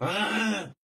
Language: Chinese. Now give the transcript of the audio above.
에